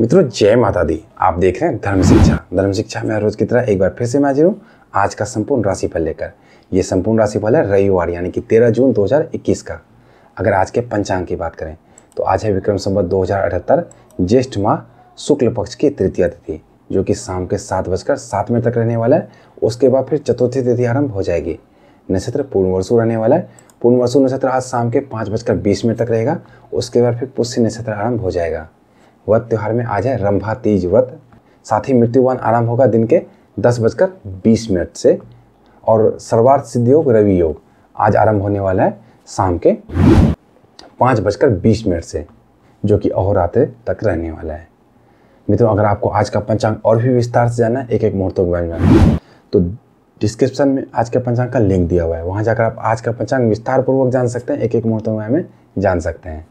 मित्रों जय माता दी आप देख रहे हैं धर्म शिक्षा धर्म शिक्षा में रोज की तरह एक बार फिर से मैं हाजिर हूँ आज का संपूर्ण राशिफल लेकर ये संपूर्ण राशिफल है रविवार यानी कि 13 जून 2021 का अगर आज के पंचांग की बात करें तो आज है विक्रम संबत दो हज़ार ज्येष्ठ माह शुक्ल पक्ष की तृतीय तिथि जो कि शाम के सात बजकर सात मिनट तक रहने वाला है उसके बाद फिर चतुर्थी तिथि आरंभ हो जाएगी नक्षत्र पूर्णवर्षु रहने वाला है पूर्णवर्षु नक्षत्र आज शाम के पाँच बजकर बीस मिनट तक रहेगा उसके बाद फिर पुष्य नक्षत्र आरंभ हो जाएगा व्रत त्यौहार में आ जाए रंभा तीज व्रत साथ ही मृत्युवान आराम होगा दिन के दस बजकर बीस मिनट से और सर्वार्थ सिद्ध योग रवि योग आज आरंभ होने वाला है शाम के पाँच बजकर बीस मिनट से जो कि अहोरात्र तक रहने वाला है मित्रों अगर आपको आज का पंचांग और भी विस्तार से जाना है एक एक मुहूर्तों के बारे में तो डिस्क्रिप्शन में आज के पंचांग का लिंक दिया हुआ है वहाँ जाकर आप आज का पंचांग विस्तारपूर्वक जान सकते हैं एक एक मुहूर्तों के बारे में जान सकते हैं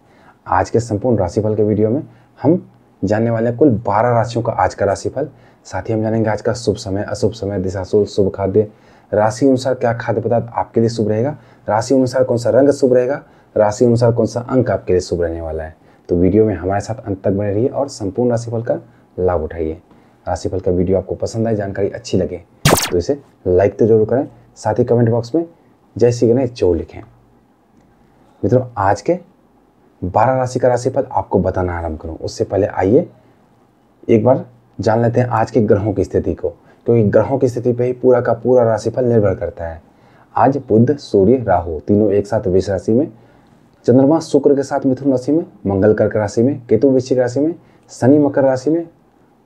आज के संपूर्ण राशिफल के वीडियो में हम जानने वाले हैं कुल बारह राशियों का आज का राशिफल साथ ही हम जानेंगे आज का शुभ समय अशुभ समय दिशाशुल शुभ खाद्य राशि अनुसार क्या खाद्य पदार्थ आपके लिए शुभ रहेगा राशि अनुसार कौन सा रंग शुभ रहेगा राशि अनुसार कौन सा अंक आपके लिए शुभ रहने वाला है तो वीडियो में हमारे साथ अंत तक बने रहिए और संपूर्ण राशिफल का लाभ उठाइए राशिफल का वीडियो आपको पसंद आए जानकारी अच्छी लगे तो इसे लाइक तो जरूर करें साथ ही कमेंट बॉक्स में जय श्री गणेश जो लिखें मित्रों आज के बारह राशि का राशिफल आपको बताना आरंभ करूँ उससे पहले आइए एक बार जान लेते हैं आज के ग्रहों की स्थिति को क्योंकि तो ग्रहों की स्थिति पर ही पूरा का पूरा राशिफल निर्भर करता है आज बुद्ध सूर्य राहु तीनों एक साथ विष राशि में चंद्रमा शुक्र के साथ मिथुन राशि में मंगल कर्क राशि में केतु वृश्चिक राशि में शनि मकर राशि में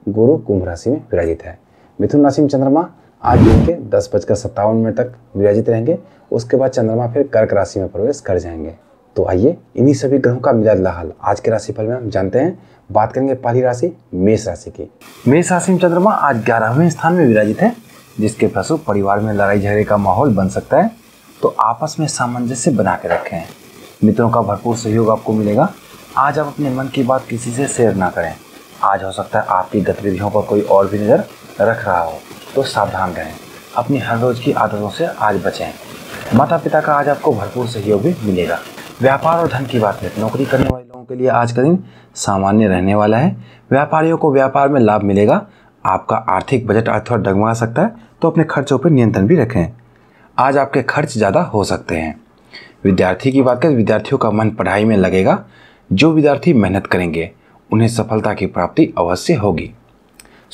गुरु कुंभ राशि में विराजित है मिथुन राशि में चंद्रमा आज दिन के दस बजकर सत्तावन मिनट तक विराजित रहेंगे उसके बाद चंद्रमा फिर कर्क राशि में प्रवेश कर जाएंगे तो आइए इन्हीं सभी ग्रहों का मिला जुला हाल आज के राशिफल में हम जानते हैं बात करेंगे पहली राशि मेष राशि की मेष राशि में चंद्रमा आज ग्यारहवें स्थान में विराजित है जिसके फलस्वरूप परिवार में लड़ाई झगड़े का माहौल बन सकता है तो आपस में सामंजस्य बना के रखें मित्रों का भरपूर सहयोग आपको मिलेगा आज आप अपने मन की बात किसी से शेयर ना करें आज हो सकता है आपकी गतिविधियों पर कोई और भी नज़र रख रहा हो तो सावधान रहें अपनी हर रोज की आदतों से आज बचें माता पिता का आज आपको भरपूर सहयोग भी मिलेगा व्यापार और धन की बात है नौकरी करने वाले लोगों के लिए आज का दिन सामान्य रहने वाला है व्यापारियों को व्यापार में लाभ मिलेगा आपका आर्थिक बजट आज थोड़ा डगमगा सकता है तो अपने खर्चों पर नियंत्रण भी रखें आज आपके खर्च ज़्यादा हो सकते हैं विद्यार्थी की बात करें विद्यार्थियों का मन पढ़ाई में लगेगा जो विद्यार्थी मेहनत करेंगे उन्हें सफलता की प्राप्ति अवश्य होगी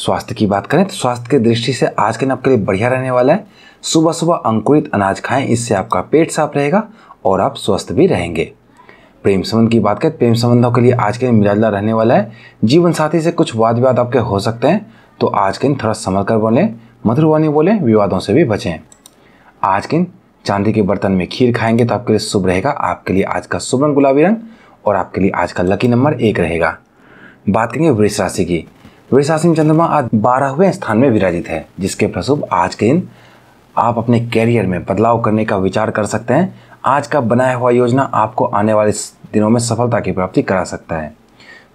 स्वास्थ्य की बात करें तो स्वास्थ्य के दृष्टि से आज के दिन आपके लिए बढ़िया रहने वाला है सुबह सुबह अंकुरित अनाज खाएं इससे आपका पेट साफ रहेगा और आप स्वस्थ भी रहेंगे प्रेम संबंध की बात करें प्रेम संबंधों के लिए आज के दिन मिजाजला रहने वाला है जीवन साथी से कुछ वाद विवाद आपके हो सकते हैं तो आज के दिन थोड़ा संभल कर बोलें मधुर वाणी बोलें विवादों से भी बचें आज के दिन चांदी के बर्तन में खीर खाएंगे तो आपके लिए शुभ रहेगा आपके लिए आज का शुभ रंग गुलाबी रंग और आपके लिए आज का लकी नंबर एक रहेगा बात करेंगे वृष राशि की वृष राशि में चंद्रमा आज बारहवें स्थान में विराजित है जिसके प्रशुभ आज के दिन आप अपने कैरियर में बदलाव करने का विचार कर सकते हैं आज का बनाया हुआ योजना आपको आने वाले दिनों में सफलता की प्राप्ति करा सकता है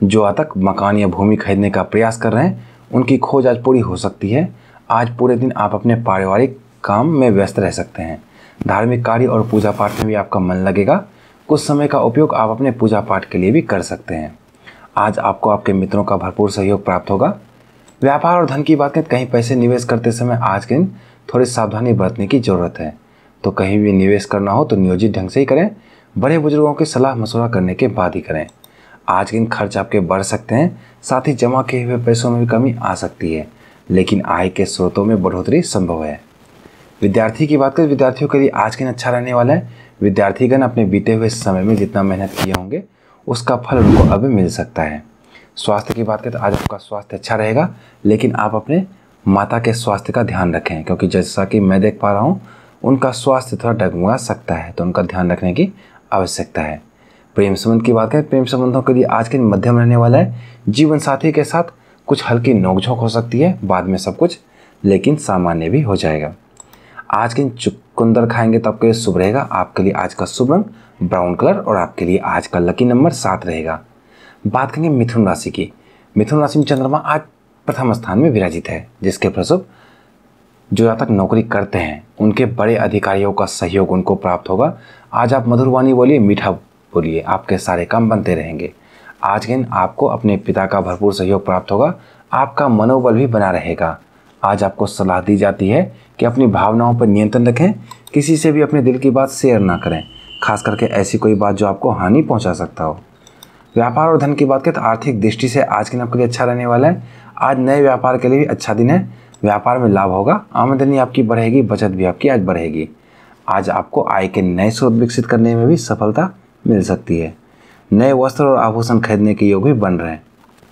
जो आतक तक मकान या भूमि खरीदने का प्रयास कर रहे हैं उनकी खोज आज पूरी हो सकती है आज पूरे दिन आप अपने पारिवारिक काम में व्यस्त रह सकते हैं धार्मिक कार्य और पूजा पाठ में भी आपका मन लगेगा कुछ समय का उपयोग आप अपने पूजा पाठ के लिए भी कर सकते हैं आज आपको आपके मित्रों का भरपूर सहयोग प्राप्त होगा व्यापार और धन की बात करें कहीं पैसे निवेश करते समय आज के दिन थोड़ी सावधानी बरतने की ज़रूरत है तो कहीं भी निवेश करना हो तो नियोजित ढंग से ही करें बड़े बुजुर्गों की सलाह मशवरा करने के बाद ही करें आज के दिन खर्च आपके बढ़ सकते हैं साथ ही जमा किए हुए पैसों में भी कमी आ सकती है लेकिन आय के स्रोतों में बढ़ोतरी संभव है विद्यार्थी की बात करें विद्यार्थियों के लिए आज के दिन अच्छा रहने वाला है विद्यार्थीगण अपने बीते हुए समय में जितना मेहनत किए होंगे उसका फल उनको अब मिल सकता है स्वास्थ्य की बात करें तो आज आपका स्वास्थ्य अच्छा रहेगा लेकिन आप अपने माता के स्वास्थ्य का ध्यान रखें क्योंकि जैसा कि मैं देख पा रहा हूँ उनका स्वास्थ्य थोड़ा डगमगा सकता है तो उनका ध्यान रखने की आवश्यकता है प्रेम संबंध की बात करें प्रेम संबंधों के लिए आज के दिन मध्यम रहने वाला है जीवन साथी के साथ कुछ हल्की नोकझोंक हो सकती है बाद में सब कुछ लेकिन सामान्य भी हो जाएगा आज के दिन चुकंदर खाएंगे तब तो के लिए शुभ रहेगा आपके लिए आज का शुभ रंग ब्राउन कलर और आपके लिए आज का लकी नंबर सात रहेगा बात करेंगे मिथुन राशि की मिथुन राशि में चंद्रमा आज प्रथम स्थान में विराजित है जिसके प्रसुभ जो यहाँ तक नौकरी करते हैं उनके बड़े अधिकारियों का सहयोग उनको प्राप्त होगा आज आप मधुरवाणी बोलिए मीठा बोलिए आपके सारे काम बनते रहेंगे आज के दिन आपको अपने पिता का भरपूर सहयोग प्राप्त होगा आपका मनोबल भी बना रहेगा आज आपको सलाह दी जाती है कि अपनी भावनाओं पर नियंत्रण रखें किसी से भी अपने दिल की बात शेयर ना करें खास करके ऐसी कोई बात जो आपको हानि पहुंचा सकता हो व्यापार और धन की बात करें तो आर्थिक दृष्टि से आज के दिन आपके लिए अच्छा रहने वाला है आज नए व्यापार के लिए भी अच्छा दिन है व्यापार में लाभ होगा आमदनी आपकी बढ़ेगी बचत भी आपकी आज बढ़ेगी आज आपको आय के नए स्रोत विकसित करने में भी सफलता मिल सकती है नए वस्त्र और आभूषण खरीदने के योग भी बन रहे हैं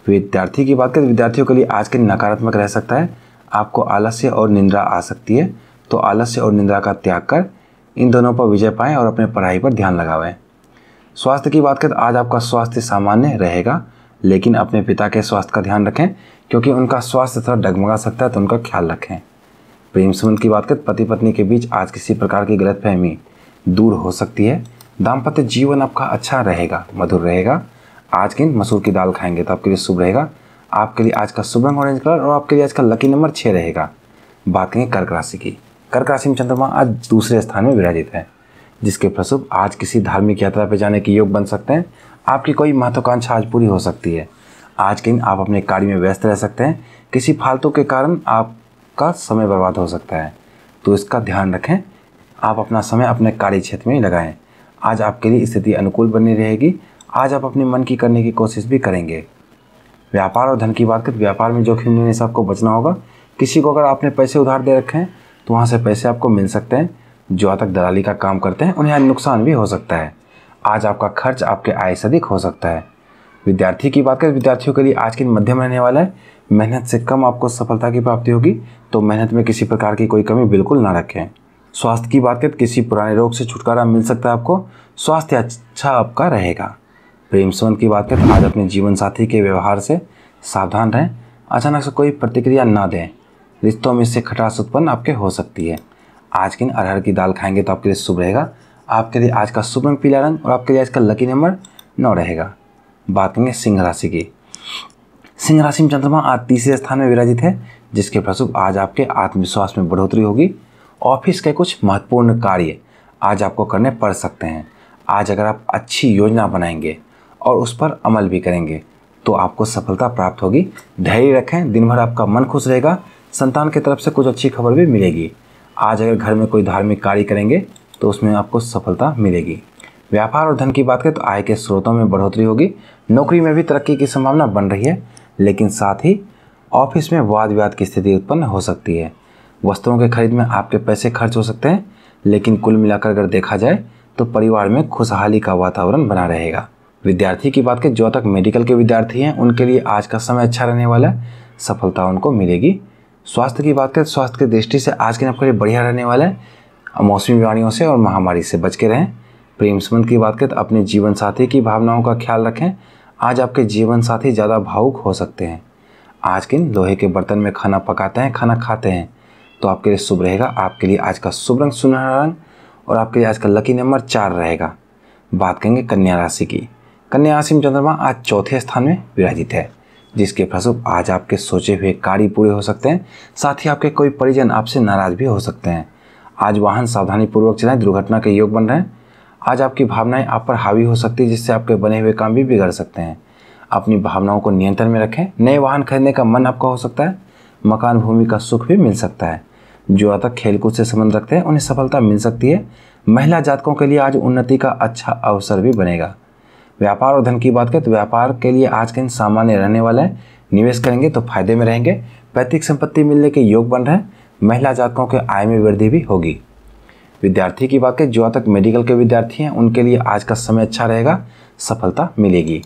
विद्यार्थी की बात करें विद्यार्थियों के लिए आज के नकारात्मक रह सकता है आपको आलस्य और निंद्रा आ सकती है तो आलस्य और निंद्रा का त्याग कर इन दोनों पर विजय पाएँ और अपने पढ़ाई पर ध्यान लगावें स्वास्थ्य की बात करें आज आपका स्वास्थ्य सामान्य रहेगा लेकिन अपने पिता के स्वास्थ्य का ध्यान रखें क्योंकि उनका स्वास्थ्य थोड़ा डगमगा सकता है तो उनका ख्याल रखें प्रेम संबंध की बात करें पति पत्नी के बीच आज किसी प्रकार की गलतफहमी दूर हो सकती है दाम्पत्य जीवन आपका अच्छा रहेगा मधुर रहेगा आज के दिन मसूर की दाल खाएंगे तो आपके लिए शुभ रहेगा आपके लिए आज का शुभ रंग ऑरेंज कलर और आपके लिए आज का लकी नंबर छः रहेगा बात करें कर्क राशि की कर्क राशि में चंद्रमा आज दूसरे स्थान में विराजित है जिसके प्रसुभ आज किसी धार्मिक यात्रा पर जाने के योग बन सकते हैं आपकी कोई महत्वाकांक्षा आज पूरी हो सकती है आज के दिन आप अपने कार्य में व्यस्त रह सकते हैं किसी फालतू के कारण आपका समय बर्बाद हो सकता है तो इसका ध्यान रखें आप अपना समय अपने कार्य क्षेत्र में लगाएं आज आपके लिए स्थिति अनुकूल बनी रहेगी आज आप अपने मन की करने की कोशिश भी करेंगे व्यापार और धन की बात करें तो व्यापार में जोखिम लेने से आपको बचना होगा किसी को अगर आपने पैसे उधार दे रखे हैं तो वहाँ से पैसे आपको मिल सकते हैं जो तक दलाली का काम करते हैं उन्हें नुकसान भी हो सकता है आज आपका खर्च आपके आय से अधिक हो सकता है विद्यार्थी की बात करें विद्यार्थियों के लिए आज के मध्यम रहने वाला है मेहनत से कम आपको सफलता की प्राप्ति होगी तो मेहनत में किसी प्रकार की कोई कमी बिल्कुल ना रखें स्वास्थ्य की बात करें किसी पुराने रोग से छुटकारा मिल सकता है आपको स्वास्थ्य अच्छा आपका रहेगा प्रेम संबंध की बात करें आज अपने जीवन साथी के व्यवहार से सावधान रहें अचानक से कोई प्रतिक्रिया ना दें रिश्तों में इससे खटास उत्पन्न आपके हो सकती है आज के दिन अरहर की दाल खाएंगे तो आपके लिए शुभ रहेगा आपके लिए आज का शुभ रंग पीला रंग और आपके लिए आज का लकी नंबर नौ रहेगा बात करेंगे सिंह राशि की सिंह राशि में चंद्रमा आज तीसरे स्थान में विराजित है जिसके फलस्वरूप आज आपके आत्मविश्वास में बढ़ोतरी होगी ऑफिस के कुछ महत्वपूर्ण कार्य आज आपको करने पड़ सकते हैं आज अगर आप अच्छी योजना बनाएंगे और उस पर अमल भी करेंगे तो आपको सफलता प्राप्त होगी धैर्य रखें दिन भर आपका मन खुश रहेगा संतान की तरफ से कुछ अच्छी खबर भी मिलेगी आज अगर घर में कोई धार्मिक कार्य करेंगे तो उसमें आपको सफलता मिलेगी व्यापार और धन की बात करें तो आय के स्रोतों में बढ़ोतरी होगी नौकरी में भी तरक्की की संभावना बन रही है लेकिन साथ ही ऑफिस में वाद विवाद की स्थिति उत्पन्न हो सकती है वस्तुओं के खरीद में आपके पैसे खर्च हो सकते हैं लेकिन कुल मिलाकर अगर देखा जाए तो परिवार में खुशहाली का वातावरण बना रहेगा विद्यार्थी की बात करें जो तक मेडिकल के विद्यार्थी हैं उनके लिए आज का समय अच्छा रहने वाला है सफलता उनको मिलेगी स्वास्थ्य की बात करें तो स्वास्थ्य की दृष्टि से आज के दिन आपके लिए बढ़िया रहने वाला है मौसमी बीमारियों से और महामारी से बच के रहें प्रेम संबंध की बात करें तो अपने जीवन साथी की भावनाओं का ख्याल रखें आज आपके जीवन साथी ज़्यादा भावुक हो सकते हैं आज के लोहे के बर्तन में खाना पकाते हैं खाना खाते हैं तो आपके लिए शुभ रहेगा आपके लिए आज का शुभ रंग सुनहरा रंग और आपके लिए आज का लकी नंबर चार रहेगा बात करेंगे कन्या राशि की कन्या राशि में चंद्रमा आज चौथे स्थान में विराजित है जिसके फलस्वरूप आज आपके सोचे हुए कार्य पूरे हो सकते हैं साथ ही आपके कोई परिजन आपसे नाराज भी हो सकते हैं आज वाहन सावधानी पूर्वक चलाएं दुर्घटना के योग बन रहे हैं आज आपकी भावनाएं आप पर हावी हो सकती है जिससे आपके बने हुए काम भी बिगड़ सकते हैं अपनी भावनाओं को नियंत्रण में रखें नए वाहन खरीदने का मन आपका हो सकता है मकान भूमि का सुख भी मिल सकता है जो तक खेलकूद से संबंध रखते हैं उन्हें सफलता मिल सकती है महिला जातकों के लिए आज उन्नति का अच्छा अवसर भी बनेगा व्यापार और धन की बात करें तो व्यापार के लिए आज के दिन सामान्य रहने वाले निवेश करेंगे तो फायदे में रहेंगे पैतृक संपत्ति मिलने के योग बन रहे हैं महिला जातकों के आय में वृद्धि भी होगी विद्यार्थी की बात करें जो तक मेडिकल के विद्यार्थी हैं उनके लिए आज का समय अच्छा रहेगा सफलता मिलेगी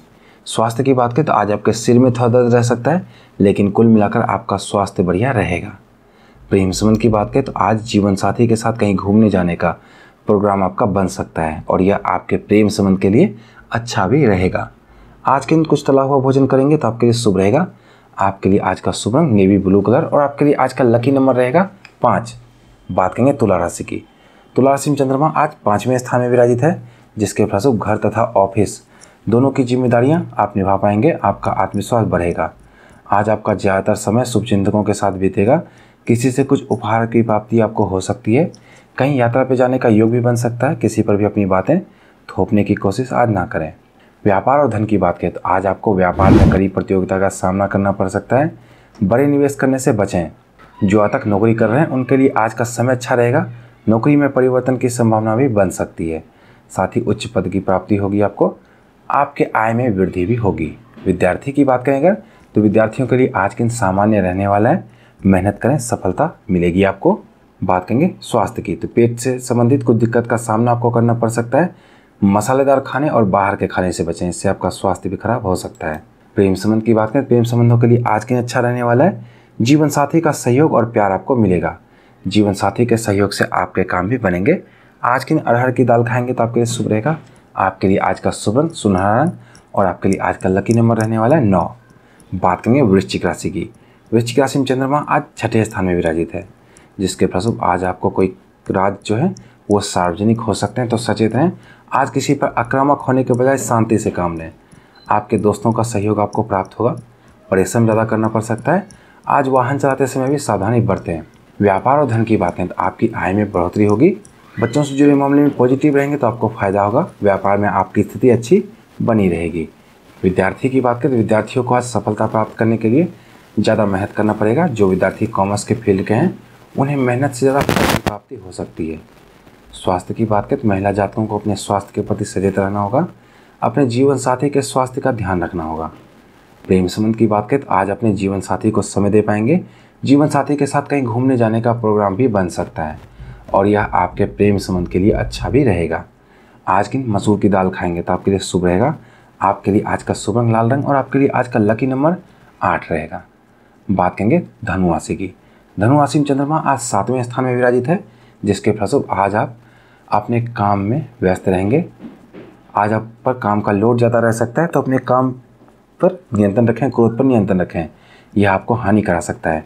स्वास्थ्य की बात करें तो आज आपके सिर में थोड़ा दर्द रह सकता है लेकिन कुल मिलाकर आपका स्वास्थ्य बढ़िया रहेगा प्रेम संबंध की बात करें तो आज जीवन साथी के साथ कहीं घूमने जाने का प्रोग्राम आपका बन सकता है और यह आपके प्रेम संबंध के लिए अच्छा भी रहेगा आज के दिन कुछ तला हुआ भोजन करेंगे तो आपके लिए शुभ रहेगा आपके लिए आज का शुभ रंग नेवी ब्लू कलर और आपके लिए आज का लकी नंबर रहेगा पाँच बात करेंगे तुला राशि की तुला राशि में चंद्रमा आज पाँचवें स्थान में विराजित है जिसके फलस्वरूप घर तथा ऑफिस दोनों की जिम्मेदारियां आप निभा पाएंगे आपका आत्मविश्वास बढ़ेगा आज आपका ज़्यादातर समय शुभ चिंतकों के साथ बीतेगा किसी से कुछ उपहार की प्राप्ति आपको हो सकती है कहीं यात्रा पर जाने का योग भी बन सकता है किसी पर भी अपनी बातें थोपने की कोशिश आज ना करें व्यापार और धन की बात करें तो आज आपको व्यापार में कड़ी प्रतियोगिता का सामना करना पड़ सकता है बड़े निवेश करने से बचें जो तक नौकरी कर रहे हैं उनके लिए आज का समय अच्छा रहेगा नौकरी में परिवर्तन की संभावना भी बन सकती है साथ ही उच्च पद की प्राप्ति होगी आपको आपके आय में वृद्धि भी होगी विद्यार्थी की बात करें अगर तो विद्यार्थियों के लिए आज के दिन सामान्य रहने वाला है मेहनत करें सफलता मिलेगी आपको बात करेंगे स्वास्थ्य की तो पेट से संबंधित कुछ दिक्कत का सामना आपको करना पड़ सकता है मसालेदार खाने और बाहर के खाने से बचें इससे आपका स्वास्थ्य भी खराब हो सकता है प्रेम संबंध की बात करें तो प्रेम संबंधों के लिए आज के दिन अच्छा रहने वाला है जीवन साथी का सहयोग और प्यार आपको मिलेगा जीवन साथी के सहयोग से आपके काम भी बनेंगे आज के दिन अरहर की दाल खाएंगे तो आपके लिए शुभ रहेगा आपके लिए आज का शुभ रंग सुनहरा रंग और आपके लिए आज का लकी नंबर रहने वाला है नौ बात करेंगे वृश्चिक राशि की वृश्चिक राशि में चंद्रमा आज छठे स्थान में विराजित है जिसके फलस्वरूप आज आपको कोई राज जो है वो सार्वजनिक हो सकते हैं तो सचेत रहें आज किसी पर आक्रामक होने के बजाय शांति से काम लें आपके दोस्तों का सहयोग आपको प्राप्त होगा परिश्रम ज़्यादा करना पड़ सकता है आज वाहन चलाते समय भी सावधानी बरतें व्यापार और धन की बातें तो आपकी आय में बढ़ोतरी होगी बच्चों से जुड़े मामले में पॉजिटिव रहेंगे तो आपको फायदा होगा व्यापार में आपकी स्थिति अच्छी बनी रहेगी विद्यार्थी की बात करें तो विद्यार्थियों को आज सफलता प्राप्त करने के लिए ज़्यादा मेहनत करना पड़ेगा जो विद्यार्थी कॉमर्स के फील्ड के हैं उन्हें मेहनत से ज़्यादा प्राप्ति हो सकती है स्वास्थ्य की बात करें तो महिला जातकों को अपने स्वास्थ्य के प्रति सचेत रहना होगा अपने जीवन साथी के स्वास्थ्य का ध्यान रखना होगा प्रेम संबंध की बात करें तो आज अपने जीवन साथी को समय दे पाएंगे जीवन साथी के साथ कहीं घूमने जाने का प्रोग्राम भी बन सकता है और यह आपके प्रेम संबंध के लिए अच्छा भी रहेगा आज की मसूर की दाल खाएंगे तो आपके लिए शुभ रहेगा आपके लिए आज का शुभ रंग लाल रंग और आपके लिए आज का लकी नंबर आठ रहेगा बात करेंगे धनुराशि की धनुराशि में चंद्रमा आज सातवें स्थान में विराजित है जिसके फलस्वरूप आज आप अपने काम में व्यस्त रहेंगे आज आप पर काम का लोड ज़्यादा रह सकता है तो अपने काम पर नियंत्रण रखें क्रोध पर नियंत्रण रखें यह आपको हानि करा सकता है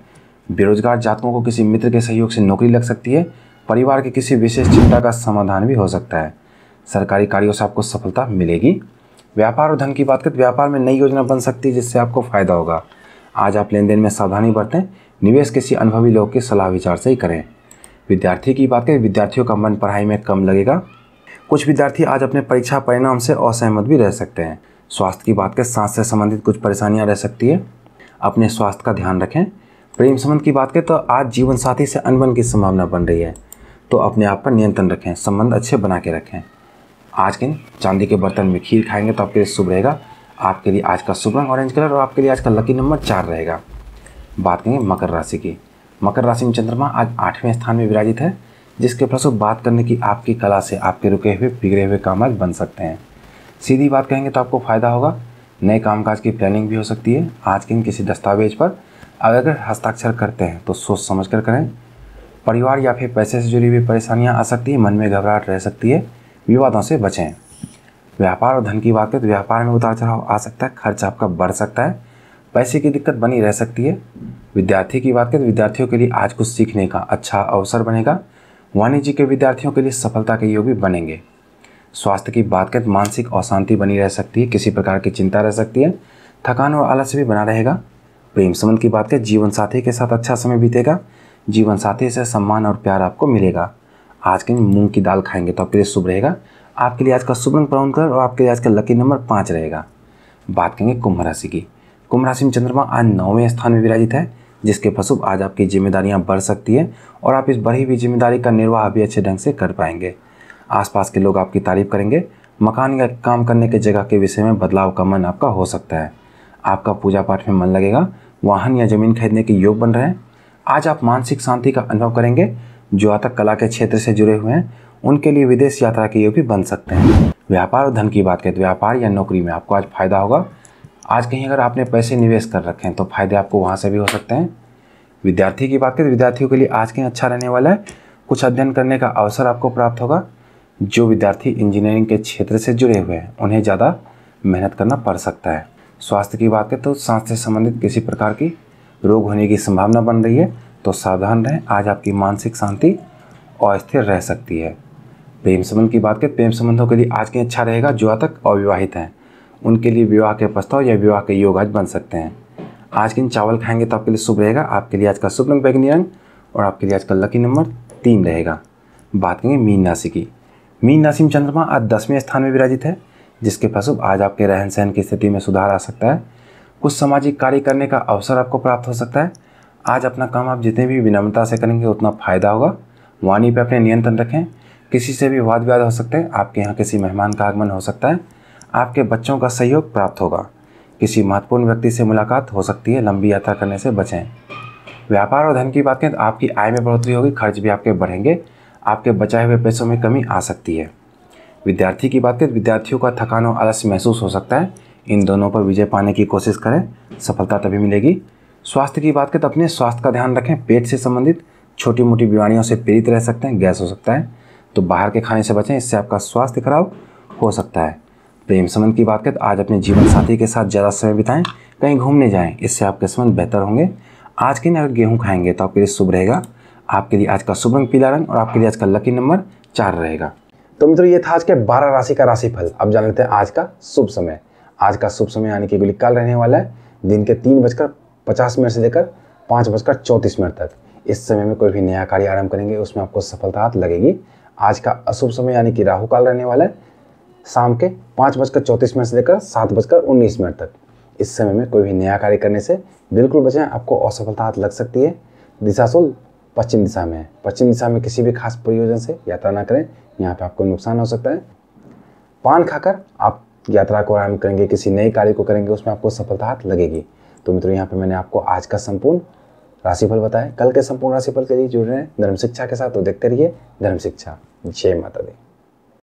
बेरोजगार जातकों को किसी मित्र के सहयोग से नौकरी लग सकती है परिवार की किसी विशेष चिंता का समाधान भी हो सकता है सरकारी कार्यों से आपको सफलता मिलेगी व्यापार और धन की बात करें तो व्यापार में नई योजना बन सकती है जिससे आपको फ़ायदा होगा आज आप लेन देन में सावधानी बरतें निवेश किसी अनुभवी लोग की सलाह विचार से ही करें विद्यार्थी की बात करें विद्यार्थियों का मन पढ़ाई में कम लगेगा कुछ विद्यार्थी आज अपने परीक्षा परिणाम से असहमत भी रह सकते हैं स्वास्थ्य की बात करें सांस से संबंधित कुछ परेशानियाँ रह सकती है अपने स्वास्थ्य का ध्यान रखें प्रेम संबंध की बात करें तो आज जीवन साथी से अनबन की संभावना बन रही है तो अपने आप पर नियंत्रण रखें संबंध अच्छे बना के रखें आज के दिन चांदी के बर्तन में खीर खाएंगे तो आपके लिए शुभ रहेगा आपके लिए आज का शुभ रंग ऑरेंज कलर और आपके लिए आज का लकी नंबर चार रहेगा बात करें मकर राशि की मकर राशि में चंद्रमा आज आठवें स्थान में विराजित है जिसके फलस्वरूप बात करने की आपकी कला से आपके रुके हुए बिगड़े हुए काम आज बन सकते हैं सीधी बात कहेंगे तो आपको फ़ायदा होगा नए कामकाज की प्लानिंग भी हो सकती है आज के दिन किसी दस्तावेज पर अगर हस्ताक्षर करते हैं तो सोच समझ कर करें परिवार या फिर पैसे से जुड़ी हुई परेशानियाँ आ सकती है मन में घबराहट रह सकती है विवादों से बचें व्यापार और धन की बात करें तो व्यापार में उतार चढ़ाव आ सकता है खर्च आपका बढ़ सकता है पैसे की दिक्कत बनी रह सकती है विद्यार्थी की बात करें तो विद्यार्थियों के लिए आज कुछ सीखने का अच्छा अवसर बनेगा वाणिज्य के विद्यार्थियों के लिए सफलता के योग भी बनेंगे स्वास्थ्य की बात करें तो मानसिक अशांति बनी रह सकती है किसी प्रकार की चिंता रह सकती है थकान और आलस भी बना रहेगा प्रेम संबंध की बात करें जीवन साथी के साथ अच्छा समय बीतेगा जीवन साथी से सम्मान और प्यार आपको मिलेगा आज के दिन मूँग की दाल खाएंगे तो आपके लिए शुभ रहेगा आपके लिए आज का शुभ रंग ब्राउन कलर और आपके लिए आज का लकी नंबर पाँच रहेगा बात करेंगे कुंभ राशि की कुंभ राशि में चंद्रमा आज नौवें स्थान में विराजित है जिसके पशु आज आपकी जिम्मेदारियां बढ़ सकती है और आप इस बढ़ी हुई जिम्मेदारी का निर्वाह भी अच्छे ढंग से कर पाएंगे आसपास के लोग आपकी तारीफ करेंगे मकान का काम करने के जगह के विषय में बदलाव का मन आपका हो सकता है आपका पूजा पाठ में मन लगेगा वाहन या जमीन खरीदने के योग बन रहे हैं आज आप मानसिक शांति का अनुभव करेंगे जो आतक कला के क्षेत्र से जुड़े हुए हैं उनके लिए विदेश यात्रा के योग भी बन सकते हैं व्यापार और धन की बात करें तो व्यापार या नौकरी में आपको आज फायदा होगा आज कहीं अगर आपने पैसे निवेश कर रखे हैं तो फ़ायदे आपको वहाँ से भी हो सकते हैं विद्यार्थी की बात करें तो विद्यार्थियों के लिए आज कहीं अच्छा रहने वाला है कुछ अध्ययन करने का अवसर आपको प्राप्त होगा जो विद्यार्थी इंजीनियरिंग के क्षेत्र से जुड़े हुए हैं उन्हें ज़्यादा मेहनत करना पड़ सकता है स्वास्थ्य की बात करें तो सांस से संबंधित किसी प्रकार की रोग होने की संभावना बन रही है तो सावधान रहें आज आपकी मानसिक शांति अस्थिर रह सकती है प्रेम संबंध की बात करें प्रेम संबंधों के लिए आज कहीं अच्छा रहेगा जो तक अविवाहित हैं उनके लिए विवाह के प्रस्ताव या विवाह के योग आज बन सकते हैं आज के दिन चावल खाएंगे तो आपके लिए शुभ रहेगा आपके लिए आज का शुभ रंग बैगनी रंग और आपके लिए आज का लकी नंबर तीन रहेगा बात करेंगे मीन राशि की मीन राशि में चंद्रमा आज दसवें स्थान में विराजित है जिसके फलस्वरूप आज आपके रहन सहन की स्थिति में सुधार आ सकता है कुछ सामाजिक कार्य करने का अवसर आपको प्राप्त हो सकता है आज अपना काम आप जितने भी विनम्रता से करेंगे उतना फ़ायदा होगा वाणी पर अपने नियंत्रण रखें किसी से भी वाद विवाद हो सकते हैं आपके यहाँ किसी मेहमान का आगमन हो सकता है आपके बच्चों का सहयोग प्राप्त होगा किसी महत्वपूर्ण व्यक्ति से मुलाकात हो सकती है लंबी यात्रा करने से बचें व्यापार और धन की बात करें तो आपकी आय में बढ़ोतरी होगी खर्च भी आपके बढ़ेंगे आपके बचाए हुए पैसों में कमी आ सकती है विद्यार्थी की बात करें विद्यार्थियों का थकान और आलस्य महसूस हो सकता है इन दोनों पर विजय पाने की कोशिश करें सफलता तभी मिलेगी स्वास्थ्य की बात करें तो अपने स्वास्थ्य का ध्यान रखें पेट से संबंधित छोटी मोटी बीमारियों से पीड़ित रह सकते हैं गैस हो सकता है तो बाहर के खाने से बचें इससे आपका स्वास्थ्य खराब हो सकता है प्रेम संबंध की बात करें तो आज अपने जीवन साथी के साथ ज़्यादा समय बिताएं कहीं घूमने जाएं इससे आपके संबंध बेहतर होंगे आज के दिन अगर गेहूँ खाएंगे तो आपके लिए शुभ रहेगा आपके लिए आज का शुभ रंग पीला रंग और आपके लिए आज का लकी नंबर चार रहेगा तो मित्रों ये था आज के बारह राशि का राशिफल अब जान लेते हैं आज का शुभ समय आज का शुभ समय यानी कि कल रहने वाला है दिन के तीन बजकर पचास मिनट से लेकर पाँच बजकर चौंतीस मिनट तक इस समय में कोई भी नया कार्य आरंभ करेंगे उसमें आपको सफलता लगेगी आज का अशुभ समय यानी कि राहु काल रहने वाला है शाम के पाँच बजकर चौंतीस मिनट से लेकर सात बजकर उन्नीस मिनट तक इस समय में कोई भी नया कार्य करने से बिल्कुल बचें आपको असफलता हाथ लग सकती है दिशाशुल पश्चिम दिशा में है पश्चिम दिशा में किसी भी खास प्रयोजन से यात्रा ना करें यहाँ पे आपको नुकसान हो सकता है पान खाकर आप यात्रा को आरम्भ करेंगे किसी नए कार्य को करेंगे उसमें आपको सफलता हाथ लगेगी तो मित्रों यहाँ पर मैंने आपको आज का संपूर्ण राशिफल बताया कल के संपूर्ण राशिफल के लिए जुड़ रहे हैं धर्म शिक्षा के साथ तो देखते रहिए धर्म शिक्षा जय माता दी